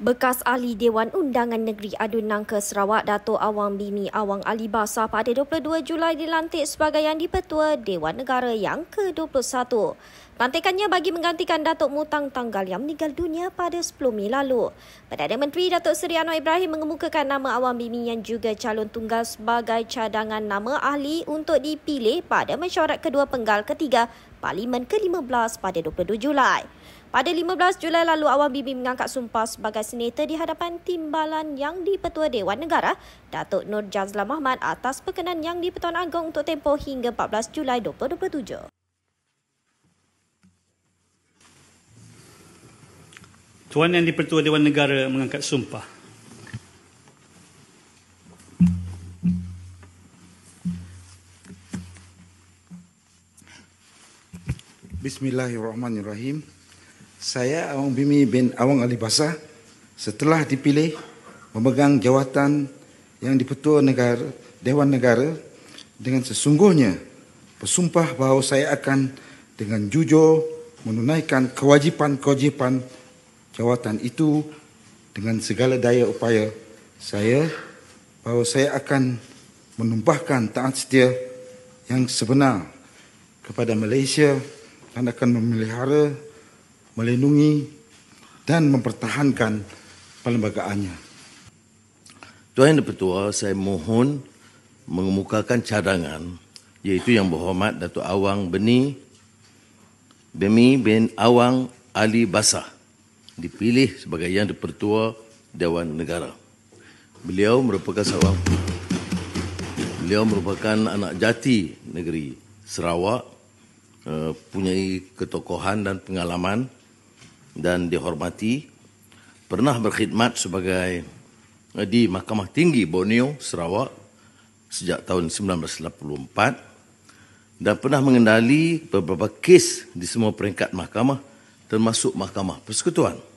Bekas ahli Dewan Undangan Negeri Adun Nangka Sarawak Dato Awang Bimi Awang Ali Basah pada 22 Julai dilantik sebagai Yang Dipertua Dewan Negara yang ke-21. Lantikannya bagi menggantikan Datuk Mutang Tanggal yang meninggal dunia pada 10 Mei lalu. Perdana Menteri Datuk Seri Anwar Ibrahim mengemukakan nama Awang Bimi yang juga calon tunggal sebagai cadangan nama ahli untuk dipilih pada mesyuarat kedua penggal ketiga Parlimen ke-15 pada 22 Julai. Pada 15 Julai lalu, Awang Bibi mengangkat sumpah sebagai senator di hadapan timbalan yang di-Pertua Dewan Negara, Datuk Nur Jazla Mahmat atas perkenan yang di-Pertuan Agong untuk tempoh hingga 14 Julai 2027. Tuan yang di-Pertua Dewan Negara mengangkat sumpah. Bismillahirrahmanirrahim. Saya Awang Bimi bin Awang Ali Basah setelah dipilih memegang jawatan yang dipetua negara Dewan Negara dengan sesungguhnya bersumpah bahawa saya akan dengan jujur menunaikan kewajipan-kewajipan jawatan itu dengan segala daya upaya saya bahawa saya akan menumpahkan taat setia yang sebenar kepada Malaysia dan akan memelihara melindungi dan mempertahankan perlembagaannya. Tuan Yang Dipertua, saya mohon mengemukakan cadangan iaitu Yang Berhormat Datuk Awang Beni Bemi bin Awang Ali Basah dipilih sebagai Yang Dipertua Dewan Negara. Beliau merupakan seorang Beliau merupakan anak jati negeri Sarawak, uh, ketokohan dan pengalaman dan dihormati pernah berkhidmat sebagai eh, di Mahkamah Tinggi Borneo Sarawak sejak tahun 1984 dan pernah mengendali beberapa kes di semua peringkat mahkamah termasuk Mahkamah Persekutuan.